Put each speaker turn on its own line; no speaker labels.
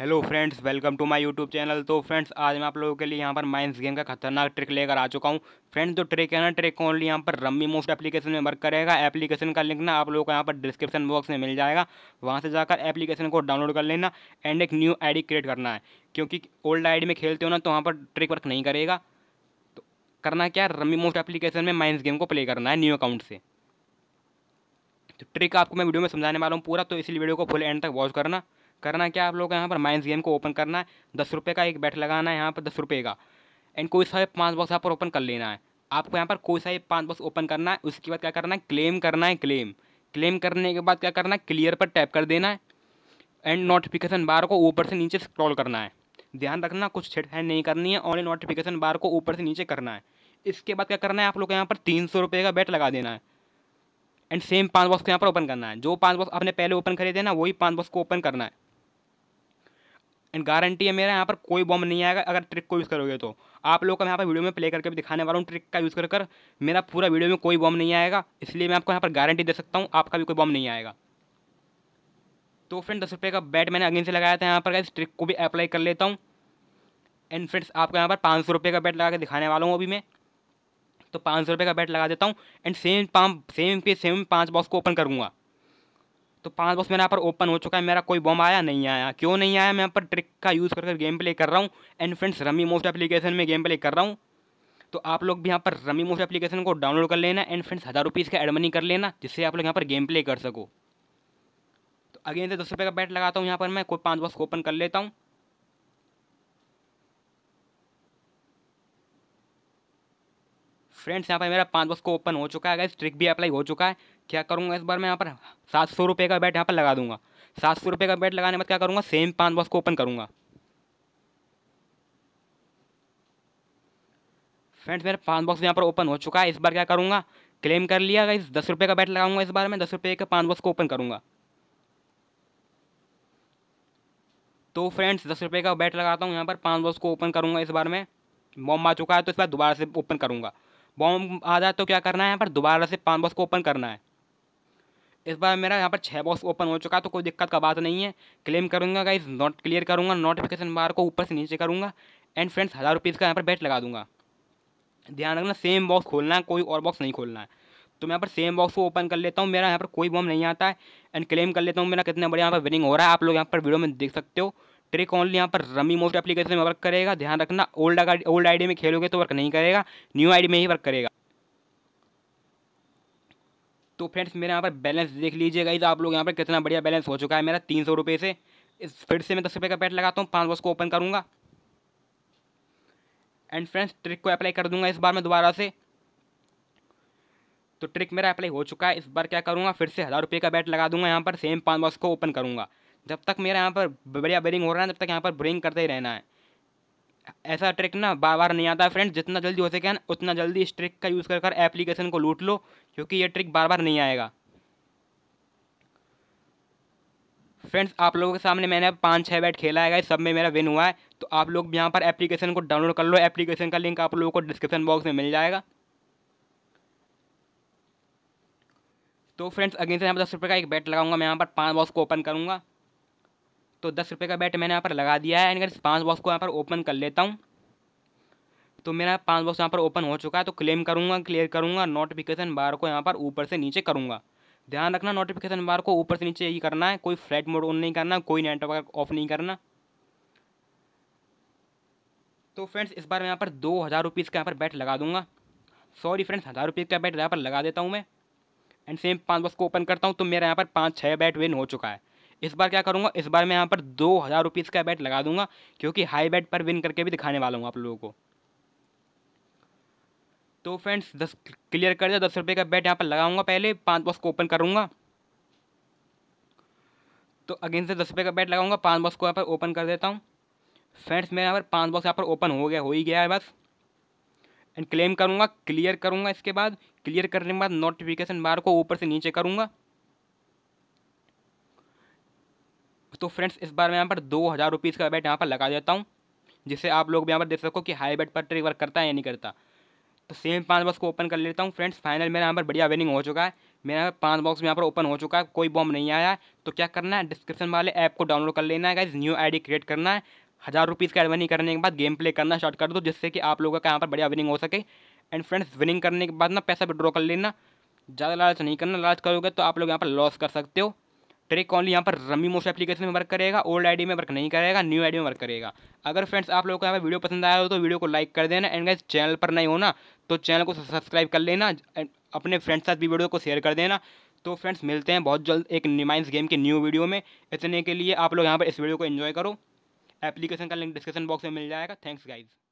hello friends welcome to my YouTube channel तो friends आज मैं आप लोगों के लिए यहाँ पर माइंस गेम का खतरनाक ट्रिक लेकर आ चुका हूँ फ्रेंड्स जो ट्रिक है ना ट्रिक ओनली यहाँ पर रम्मी मोस्ट एप्लीकेशन में वर्क करेगा एप्लीकेशन का लिंक ना आप लोगों को यहाँ पर डिस्क्रिप्शन बॉक्स में मिल जाएगा वहाँ से जाकर एप्लीकेशन को डाउनलोड कर लेना एंड एक न्यू आई क्रिएट करना है क्योंकि ओल्ड आई में खेलते हो ना तो वहाँ पर ट्रिक वर्क नहीं करेगा तो करना क्या रम्मी मोस्ट एप्लीकेशन में माइंस गेम को प्ले करना है न्यू अकाउंट से तो ट्रिक आपको मैं वीडियो में समझाने वाला हूँ पूरा तो इसलिए वीडियो को फुल एंड तक वॉच करना करना क्या आप लोग यहाँ पर माइंस गेम को ओपन करना है दस रुपये का एक बैट लगाना है यहाँ पर दस रुपये का एंड कोई सा पाँच बॉक्स यहाँ पर ओपन कर लेना है आपको यहाँ पर कोई सा पाँच बॉक्स ओपन करना है उसके बाद क्या करना है क्लेम करना है क्लेम क्लेम करने के बाद क्या करना है क्लियर पर टैप कर देना है एंड नोटिफिकेशन बार को ऊपर से नीचे स्क्रॉल करना है ध्यान रखना कुछ छेड़छाड़ नहीं करनी है ऑनली नोटिफिकेशन बार को ऊपर से नीचे करना है इसके बाद क्या करना है आप लोग यहाँ पर तीन सौ रुपये का बैट लगा देना है एंड सेम पाँच बॉक्स को यहाँ पर ओपन करना है जो पाँच बॉक्स आपने पहले ओपन करे ना वही पाँच बॉक्स को ओपन करना है एंड गारंटी है मेरा यहाँ पर कोई बॉम्ब नहीं आएगा अगर ट्रिक को यूज़ करोगे तो आप लोग का यहाँ पर वीडियो में प्ले करके भी दिखाने वाला हूँ ट्रिक का यूज़ कर कर मेरा पूरा वीडियो में कोई बॉम्ब नहीं आएगा इसलिए मैं आपको यहाँ पर गारंटी दे सकता हूँ आपका भी कोई बॉम्ब नहीं आएगा तो फ्रेंड दस रुपये का बैट मैंने अगेन से लगाया था यहाँ पर इस ट्रिक को भी अप्लाई कर लेता हूँ एंड फ्रेंड्स आपको यहाँ पर पाँच सौ रुपये का बैट लगा के दिखाने वाला हूँ अभी मैं तो पाँच सौ रुपये का बैट लगा देता हूँ एंड सेम पाँच सेम पे सेम पाँच बॉक्स को ओपन करूँगा तो पांच बॉक्स मेरा यहाँ पर ओपन हो चुका है मेरा कोई बॉम्ब आया नहीं आया क्यों नहीं आया मैं यहाँ पर ट्रिक का यूज़ करके गेम प्ले कर रहा हूँ and friends rummy most application में गेम प्ले कर रहा हूँ तो आप लोग भी यहाँ पर रमी मोस्ट एप्लीकेशन को डाउनलोड कर लेना एंड फ्रेंड्स हज़ार रुपीज़ का एडमनी कर लेना जिससे आप लोग यहाँ पर गेम प्ले कर सको तो अगेन से दस रुपये का बैट लगाता हूँ यहाँ पर मैं कोई पाँच बॉक्स ओपन कर लेता हूँ फ्रेंड्स यहाँ पर मेरा पाँच बॉक्स को ओपन हो चुका है अगर ट्रिक भी अप्लाई हो चुका है क्या करूँगा इस बार मैं यहाँ पर सात सौ रुपये का बैट यहाँ पर लगा दूँगा सात सौ रुपये का बैट लगाने बाद क्या करूँगा सेम पाँच बॉक्स को ओपन करूँगा फ्रेंड्स मेरा पाँच बॉक्स यहाँ पर ओपन हो चुका है इस बार क्या करूँगा क्लेम कर लिया इस दस रुपये का बैट लगाऊंगा इस बार मैं दस रुपये के पाँच बॉक्स को ओपन करूँगा तो फ्रेंड्स दस रुपये का बैट लगाता हूँ यहाँ पर पाँच बॉक्स को ओपन करूँगा इस बार मैं बॉम्ब आ चुका है तो इस बार दोबारा से ओपन करूँगा बॉम्ब आ जाए तो क्या करना है यहाँ पर दोबारा से पाँच बॉक्स को ओपन करना है इस बार मेरा यहाँ पर छः बॉक्स ओपन हो चुका है तो कोई दिक्कत का बात नहीं है क्लेम करूँगा गाइज नोट क्लियर करूँगा नोटिफिकेशन बार को ऊपर से नीचे करूँगा एंड फ्रेंड्स हज़ार रुपीज़ का यहाँ पर बैट लगा दूंगा ध्यान रखना सेम बॉक्स खोलना है कोई और बॉक्स नहीं खोलना है तो मैं यहाँ पर सेम बॉक्स को ओपन कर लेता हूँ मेरा यहाँ पर कोई बॉम नहीं आता है एंड क्लेम कर लेता हूँ मेरा कितना बड़ा यहाँ पर विनिंग हो रहा है आप लोग यहाँ पर वीडियो में देख सकते हो ट्रिक ओनली यहाँ पर रमी मोस्ट एप्लीकेशन में वर्क करेगा ध्यान रखना ओल्ड ओल्ड आईडी में खेलोगे तो वर्क नहीं करेगा न्यू आईडी में ही वर्क करेगा तो फ्रेंड्स मेरे यहाँ पर बैलेंस देख लीजिएगा इस आप लोग यहाँ पर कितना बढ़िया बैलेंस हो चुका है मेरा तीन सौ रुपये से इस फिर से मैं दस रुपये का पैट लगाता हूँ पाँच बॉक्स को ओपन करूँगा एंड फ्रेंड्स ट्रिक को अप्लाई कर दूंगा इस बार मैं दोबारा से तो ट्रिक मेरा अप्लाई हो चुका है इस बार क्या करूँगा फिर से हज़ार रुपये का बैट लगा दूंगा यहाँ पर सेम पाँच बॉक्स को ओपन करूँगा जब तक मेरा यहाँ पर बढ़िया बेरिंग हो रहा है तब तक यहाँ पर ब्रिंग करते ही रहना है ऐसा ट्रिक ना बार बार नहीं आता है फ्रेंड जितना जल्दी हो सके ना उतना जल्दी इस ट्रिक का यूज़ कर कर एप्लीकेशन को लूट लो क्योंकि ये ट्रिक बार बार नहीं आएगा फ्रेंड्स आप लोगों के सामने मैंने पाँच छः बैट खेला है सब में मेरा विन हुआ है तो आप लोग भी यहाँ पर एप्लीकेशन को डाउनलोड कर लो एप्लीकेशन का लिंक आप लोगों को डिस्क्रिप्शन बॉक्स में मिल जाएगा तो फ्रेंड्स अगेन से यहाँ पर दस रुपये का एक बैट लगाऊंगा मैं यहाँ पर पाँच बॉक्स को ओपन करूँगा तो दस रुपये का बैट मैंने यहाँ पर लगा दिया है एंड अगर पाँच बॉक्स को यहाँ पर ओपन कर लेता हूँ तो मेरा पाँच बॉक्स यहाँ पर ओपन हो चुका है तो क्लेम करूँगा क्लियर करूँगा नोटिफिकेशन बार को यहाँ पर ऊपर से नीचे करूँगा ध्यान रखना नोटिफिकेशन बार को ऊपर से नीचे यही करना है कोई फ्लैट मोड ऑन नहीं करना कोई नेटवर्क ऑफ नहीं करना तो फ्रेंड्स इस बार मैं यहाँ पर दो हज़ार रुपीज़ का यहाँ पर बैट लगा दूंगा सॉरी फ्रेंड्स हज़ार रुपीज़ का बैट यहाँ पर लगा देता हूँ मैं एंड सेम पाँच बॉक्स को ओपन करता हूँ तो मेरा यहाँ पर पाँच छः बैट विन हो चुका है इस बार क्या करूँगा इस बार मैं यहाँ पर दो हज़ार रुपीज़ का बैट लगा दूंगा क्योंकि हाई बैट पर विन करके भी दिखाने वाला हूँ आप लोगों को तो फ्रेंड्स दस क्लियर कर दिया दस रुपये का बैट यहाँ पर लगाऊंगा पहले पाँच बॉक्स को ओपन करूँगा तो अगेन से दस रुपये का बैट लगाऊंगा पाँच बॉक्स को यहाँ पर ओपन कर देता हूँ फ्रेंड्स मेरे यहाँ पर पाँच बॉक्स यहाँ पर ओपन हो गया हो ही गया है बस एंड क्लेम करूँगा क्लियर करूँगा इसके बाद क्लियर करने के बाद नोटिफिकेशन बार को ऊपर से नीचे करूँगा तो फ्रेंड्स इस बार मैं यहाँ पर दो हज़ार रुपीज़ का बैट यहाँ पर लगा देता हूँ जिससे आप लोग भी यहाँ पर देख सको कि हाई बैट पर ट्रिक वर्क करता है या नहीं करता तो सेम पाँच बॉक्स को ओपन कर लेता हूँ फ्रेंड्स फाइनल मेरा यहाँ पर बढ़िया विनिंग हो चुका है मेरा यहाँ पर पाँच बॉक्स में यहाँ पर ओपन हो चुका है कोई बॉम्ब नहीं आया तो क्या करना है डिस्क्रिप्शन वाले ऐप को डाउनलोड कर लेना है गाइज न्यू आई क्रिएट करना है हज़ार रुपीज़ का एडवनिंग करने के बाद गेम प्ले करना स्टार्ट कर दो जिससे कि आप लोगों का यहाँ पर बढ़िया विनिंग हो सके एंड फ्रेंड्स विनिंग करने के बाद ना पैसा विड्रॉ कर लेना ज़्यादा लालच नहीं करना लालच करोगे तो आप लोग यहाँ पर लॉस कर सकते हो ट्रिक ओनली यहाँ पर रमी मोस्ट एप्लीकेशन में वर्क करेगा ओल्ड आईडी में वर्क नहीं करेगा न्यू आईडी में वर्क करेगा अगर फ्रेंड्स आप लोगों को यहाँ पर वीडियो पसंद आया हो तो वीडियो को लाइक कर देना एंड गाइज चैनल पर नहीं होना तो चैनल को सब्सक्राइब कर लेना अपने फ्रेंड्स साथ भी वीडियो को शेयर कर देना तो फ्रेंड्स मिलते हैं बहुत जल्द एक निमाइंस गेम के न्यू वीडियो में इतने के लिए आप लोग यहाँ पर इस वीडियो को इन्जॉय करो एप्लीकेशन का लिंक डिस्क्रिप्शन बॉक्स में मिल जाएगा थैंक्स गाइज़